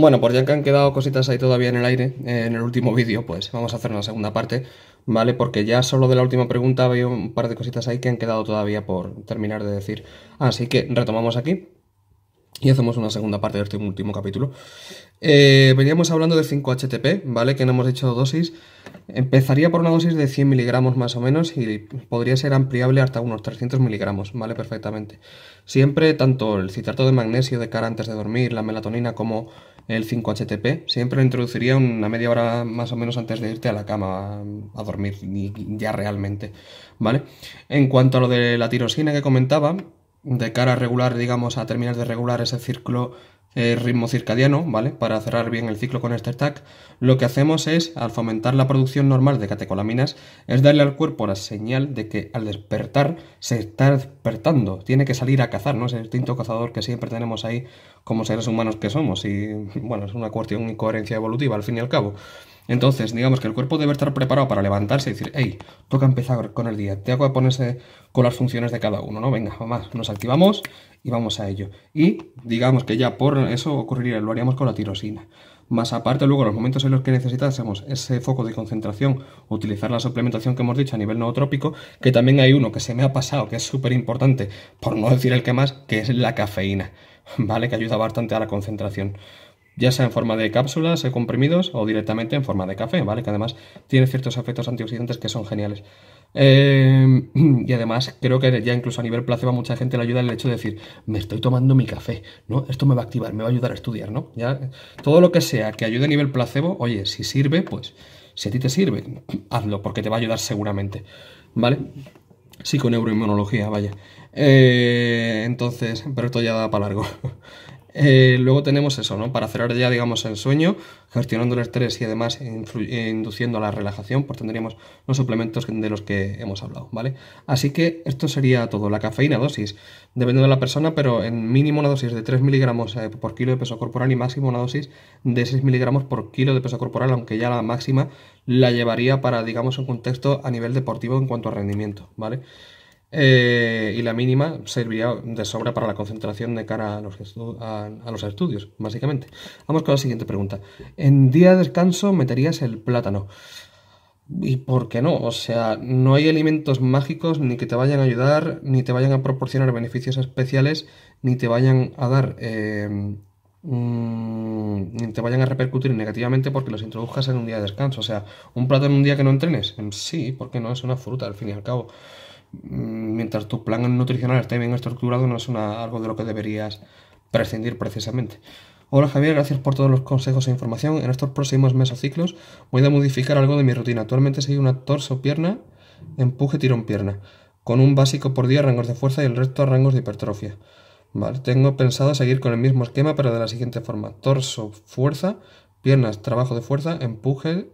Bueno, pues ya que han quedado cositas ahí todavía en el aire, eh, en el último vídeo, pues vamos a hacer una segunda parte, ¿vale? Porque ya solo de la última pregunta había un par de cositas ahí que han quedado todavía por terminar de decir. Así que retomamos aquí y hacemos una segunda parte de este último capítulo. Eh, veníamos hablando de 5-HTP, ¿vale? Que no hemos hecho dosis. Empezaría por una dosis de 100 miligramos más o menos y podría ser ampliable hasta unos 300 miligramos, ¿vale? Perfectamente. Siempre tanto el citrato de magnesio de cara antes de dormir, la melatonina como el 5HTP, siempre lo introduciría una media hora más o menos antes de irte a la cama a, dormir, ya realmente, ¿vale? En cuanto a lo de la tirosina que comentaba, de cara a regular, digamos, a terminar de regular ese círculo eh, ritmo circadiano, ¿vale? Para cerrar bien el ciclo con este tag, lo que hacemos es, al fomentar la producción normal de catecolaminas, es darle al cuerpo la señal de que al despertar se está despertando, tiene que salir a cazar, ¿no? es el instinto cazador que siempre tenemos ahí como seres humanos que somos y, bueno, es una cuestión de coherencia evolutiva al fin y al cabo. Entonces, digamos que el cuerpo debe estar preparado para levantarse y decir, hey, toca empezar con el día, te hago ponerse con las funciones de cada uno, ¿no? Venga, vamos, nos activamos y vamos a ello. Y digamos que ya por eso ocurriría, lo haríamos con la tirosina. Más aparte, luego, en los momentos en los que necesitásemos ese foco de concentración, utilizar la suplementación que hemos dicho a nivel nootrópico, que también hay uno que se me ha pasado, que es súper importante, por no decir el que más, que es la cafeína, ¿vale? Que ayuda bastante a la concentración ya sea en forma de cápsulas, eh, comprimidos o directamente en forma de café, ¿vale? Que además tiene ciertos efectos antioxidantes que son geniales. Eh, y además creo que ya incluso a nivel placebo mucha gente le ayuda el hecho de decir, me estoy tomando mi café, ¿no? Esto me va a activar, me va a ayudar a estudiar, ¿no? Ya, todo lo que sea que ayude a nivel placebo, oye, si sirve, pues si a ti te sirve, hazlo porque te va a ayudar seguramente, ¿vale? Sí, con neuroinmunología, vaya. Eh, entonces, pero esto ya da para largo. Eh, luego tenemos eso, ¿no? Para cerrar ya, digamos, el sueño, gestionando el estrés y además eh, induciendo la relajación, pues tendríamos los suplementos de los que hemos hablado, ¿vale? Así que esto sería todo. La cafeína, dosis, dependiendo de la persona, pero en mínimo una dosis de 3 miligramos eh, por kilo de peso corporal y máximo una dosis de 6 miligramos por kilo de peso corporal, aunque ya la máxima la llevaría para, digamos, un contexto a nivel deportivo en cuanto a rendimiento, ¿vale? Eh, y la mínima serviría de sobra para la concentración de cara a los, los, estudios, básicamente. Vamos con la siguiente pregunta. ¿En día de descanso meterías el plátano? ¿Y por qué no? O sea, no hay alimentos mágicos ni que te vayan a ayudar, ni te vayan a proporcionar beneficios especiales, ni te vayan a dar... Em, mm, ni te vayan a repercutir negativamente porque los introdujas en un día de descanso. O sea, un plátano en un día que no entrenes. Em, sí, porque no? Es una fruta, al fin y al cabo. Mm, mientras tu plan nutricional esté bien estructurado, no es una, algo de lo que deberías prescindir precisamente. Hola Javier, gracias por todos los consejos e información. En estos próximos mesociclos voy a modificar algo de mi rutina. Actualmente soy una torso-pierna, empuje, tirón, pierna, con un básico por día rangos de fuerza y el resto a rangos de hipertrofia. tengo pensado seguir con el mismo esquema, pero de la siguiente forma: torso, fuerza, piernas, trabajo de fuerza, empuje,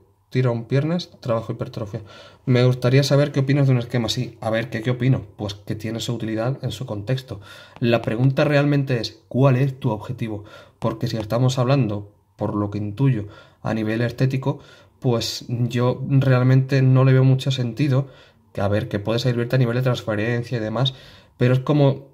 un piernas, trabajo hipertrofia. Me gustaría saber qué opinas de un esquema así. A ver, ¿qué, ¿qué opino? Pues que tiene su utilidad en su contexto. La pregunta realmente es, ¿cuál es tu objetivo? Porque si estamos hablando, por lo que intuyo, a nivel estético, pues yo realmente no le veo mucho sentido. Que a ver, que puede servirte a nivel de transferencia y demás, pero es como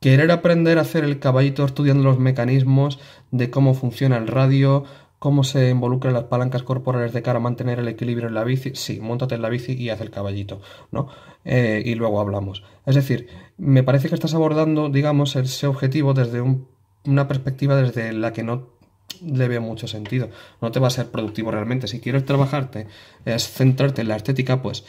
querer aprender a hacer el caballito estudiando los mecanismos de cómo funciona el radio, ¿Cómo se involucran las palancas corporales de cara a mantener el equilibrio en la bici? Sí, montate en la bici y haz el caballito, ¿no? Eh, y luego hablamos. Es decir, me parece que estás abordando, digamos, ese objetivo desde una perspectiva desde la que no le veo mucho sentido. No te va a ser productivo realmente. Si quieres trabajarte, es centrarte en la estética, pues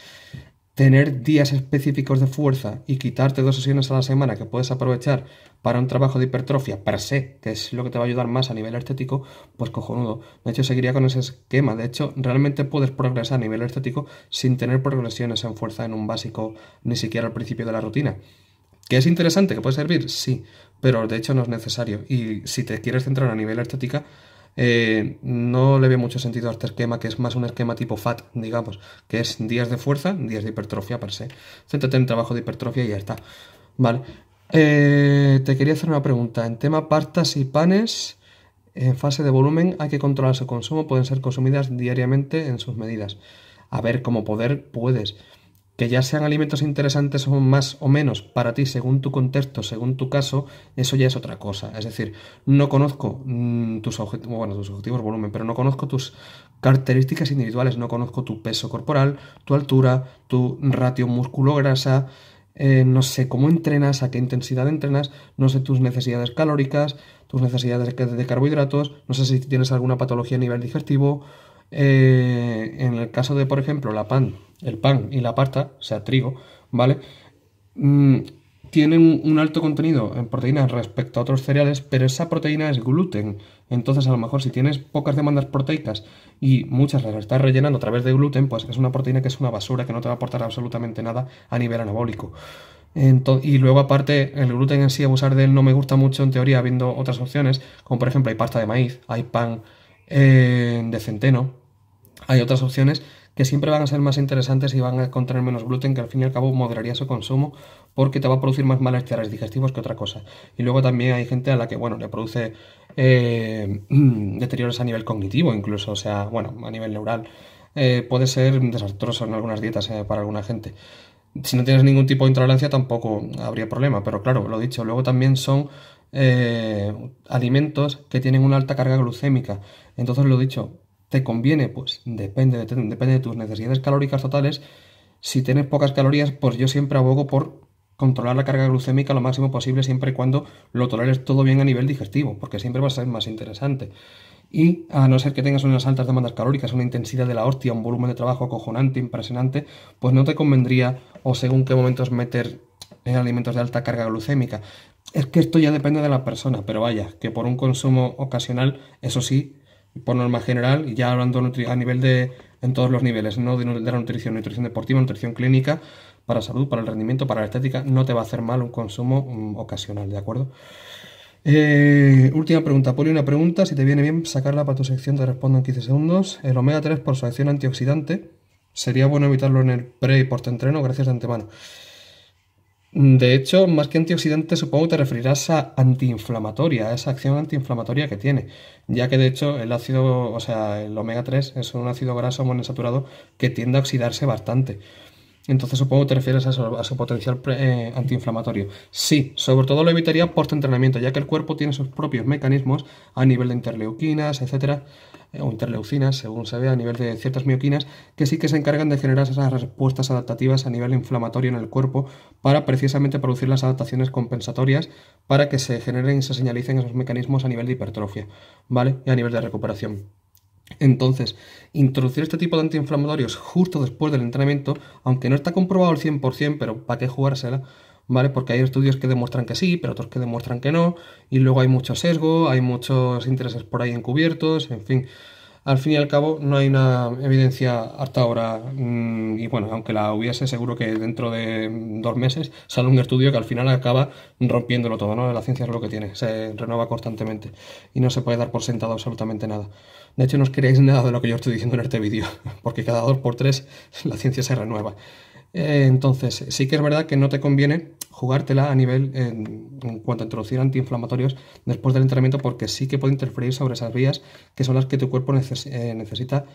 tener días específicos de fuerza y quitarte dos sesiones a la semana que puedes aprovechar para un trabajo de hipertrofia per se, que es lo que te va a ayudar más a nivel estético, pues cojonudo. De hecho, seguiría con ese esquema. De hecho, realmente puedes progresar a nivel estético sin tener progresiones en fuerza en un básico, ni siquiera al principio de la rutina. ¿Que es interesante? ¿Que puede servir? Sí, pero de hecho no es necesario. Y si te quieres centrar a nivel estético eh, no le veo mucho sentido a este esquema, que es más un esquema tipo FAT, digamos, que es días de fuerza, días de hipertrofia per se. Céntrate en trabajo de hipertrofia y ya está. Vale. Eh, te quería hacer una pregunta. En tema pastas y panes, en fase de volumen, hay que controlar su consumo, pueden ser consumidas diariamente en sus medidas. A ver, como poder puedes. Que ya sean alimentos interesantes o más o menos para ti, según tu contexto, según tu caso, eso ya es otra cosa. Es decir, no conozco mm, tus objetivos, bueno, tus objetivos volumen, pero no conozco tus características individuales, no conozco tu peso corporal, tu altura, tu ratio músculo-grasa, eh, no sé cómo entrenas, a qué intensidad entrenas, no sé tus necesidades calóricas, tus necesidades de carbohidratos, no sé si tienes alguna patología a nivel digestivo, eh, en el caso de, por ejemplo, la pan, el pan y la pasta, o sea, trigo, ¿vale? Mm, tienen un alto contenido en proteínas respecto a otros cereales, pero esa proteína es gluten. Entonces, a lo mejor si tienes pocas demandas proteicas y muchas las estás rellenando a través de gluten, pues es una proteína que es una basura que no te va a aportar absolutamente nada a nivel anabólico. y luego aparte, el gluten en sí, abusar de él no me gusta mucho en teoría, habiendo otras opciones, como por ejemplo hay pasta de maíz, hay pan eh, de centeno, hay otras opciones que siempre van a ser más interesantes y van a contener menos gluten, que al fin y al cabo moderaría su consumo porque te va a producir más malestares digestivos que otra cosa. Y luego también hay gente a la que, bueno, le produce eh, deterioros a nivel cognitivo, incluso, o sea, bueno, a nivel neural. Eh, puede ser desastroso en algunas dietas eh, para alguna gente. Si no tienes ningún tipo de intolerancia tampoco habría problema, pero claro, lo dicho, luego también son alimentos que tienen una alta carga glucémica. Entonces, lo dicho, ¿Te conviene? Pues depende, depende de tus necesidades calóricas totales. Si tienes pocas calorías, pues yo siempre abogo por controlar la carga glucémica lo máximo posible siempre y cuando lo toleres todo bien a nivel digestivo, porque siempre va a ser más interesante. Y a no ser que tengas unas altas demandas calóricas, una intensidad de la hostia, un volumen de trabajo acojonante, impresionante, pues no te convendría o según qué momentos meter en alimentos de alta carga glucémica. Es que esto ya depende de la persona, pero vaya, que por un consumo ocasional, eso sí, por norma general, ya hablando a nivel de, en todos los niveles, no de, la nutrición, nutrición deportiva, nutrición clínica, para salud, para el rendimiento, para la estética, no te va a hacer mal un consumo mm, ocasional, ¿de acuerdo? Eh, última pregunta, Poli, una pregunta, si te viene bien sacarla para tu sección, te respondo en 15 segundos. El omega 3 por su acción antioxidante, ¿sería bueno evitarlo en el pre y post-entreno? Gracias de antemano. De hecho, más que antioxidante, supongo que te referirás a antiinflamatoria, a esa acción antiinflamatoria que tiene, ya que de hecho el ácido, o sea, el omega 3 es un ácido graso monoinsaturado que tiende a oxidarse bastante. Entonces supongo que te refieres a, su potencial eh, antiinflamatorio. Sí, sobre todo lo evitaría post-entrenamiento, ya que el cuerpo tiene sus propios mecanismos a nivel de interleuquinas, etcétera, eh, o interleucinas, según se ve, a nivel de ciertas mioquinas, que sí que se encargan de generar esas respuestas adaptativas a nivel inflamatorio en el cuerpo para precisamente producir las adaptaciones compensatorias para que se generen y se señalicen esos mecanismos a nivel de hipertrofia, ¿vale? Y a nivel de recuperación. Entonces, introducir este tipo de antiinflamatorios justo después del entrenamiento, aunque no está comprobado al 100%, pero ¿para qué jugársela? ¿Vale? Porque hay estudios que demuestran que sí, pero otros que demuestran que no, y luego hay mucho sesgo, hay muchos intereses por ahí encubiertos, en fin. Al fin y al cabo, no hay una evidencia hasta ahora, mm, y bueno, aunque la hubiese, seguro que dentro de dos meses sale un estudio que al final acaba rompiéndolo todo, ¿no? La ciencia es lo que tiene, se renueva constantemente y no se puede dar por sentado absolutamente nada. De hecho, no os creáis nada de lo que yo estoy diciendo en este vídeo, porque cada dos por tres la ciencia se renueva. Eh, entonces, sí que es verdad que no te conviene jugártela a nivel en cuanto a introducir antiinflamatorios después del entrenamiento, porque sí que puede interferir sobre esas vías que son las que tu cuerpo eh, necesita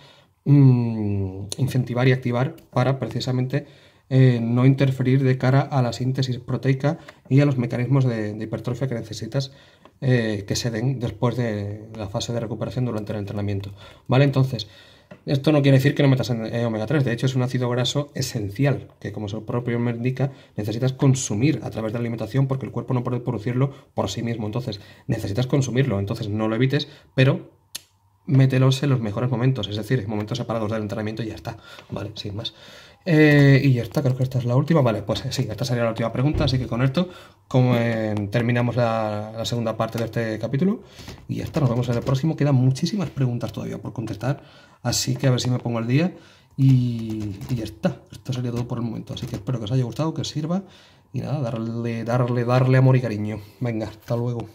mm, incentivar y activar para precisamente eh, no interferir de cara a la síntesis proteica y a los mecanismos de hipertrofia que necesitas eh, que se den después de la fase de recuperación durante el entrenamiento. ¿Vale? Entonces, esto no quiere decir que no metas en, eh, omega 3, de hecho es un ácido graso esencial, que como su propio nombre indica, necesitas consumir a través de la alimentación porque el cuerpo no puede producirlo por sí mismo, entonces necesitas consumirlo, entonces no lo evites, pero mételos en los mejores momentos, es decir, momentos separados del entrenamiento y ya está, ¿vale? Sin más. Eh, y ya está, creo que esta es la última. Vale, pues eh, sí, esta sería la última pregunta, así que con esto como, eh, terminamos la, segunda parte de este capítulo. Y ya está, nos vemos en el próximo. Quedan muchísimas preguntas todavía por contestar, así que a ver si me pongo al día. Y, y ya está, esto sería todo por el momento. Así que espero que os haya gustado, que sirva. Y nada, darle, darle, darle amor y cariño. Venga, hasta luego.